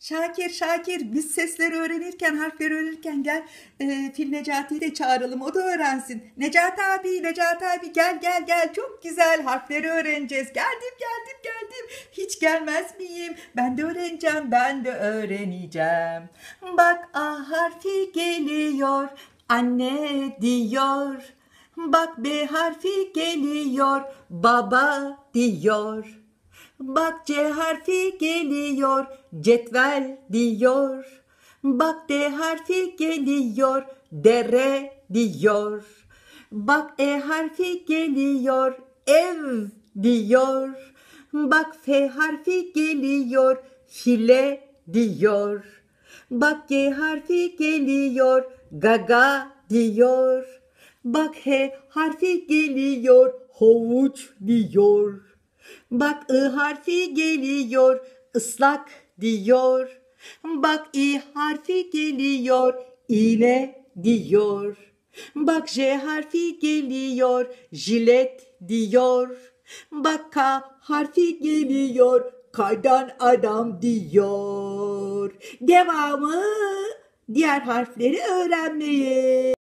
Şakir, Şakir biz sesleri öğrenirken, harfleri öğrenirken gel e, Fil Necati'yi de çağıralım. O da öğrensin. Necati abi, Necati abi gel gel gel. Çok güzel harfleri öğreneceğiz. Geldim, geldim, geldim. Hiç gelmez miyim? Ben de öğreneceğim, ben de öğreneceğim. Bak A harfi geliyor. Anne diyor. Bak B harfi geliyor. Baba diyor. Bak C harfi geliyor, cetvel diyor. Bak D harfi geliyor, dere diyor. Bak E harfi geliyor, ev diyor. Bak F harfi geliyor, file diyor. Bak G harfi geliyor, gaga diyor. Bak H harfi geliyor, havuç diyor. Bak ı harfi geliyor ıslak diyor. Bak i harfi geliyor iğne diyor. Bak j harfi geliyor jilet diyor. Bak k harfi geliyor kardan adam diyor. Devamı diğer harfleri öğrenmeyi.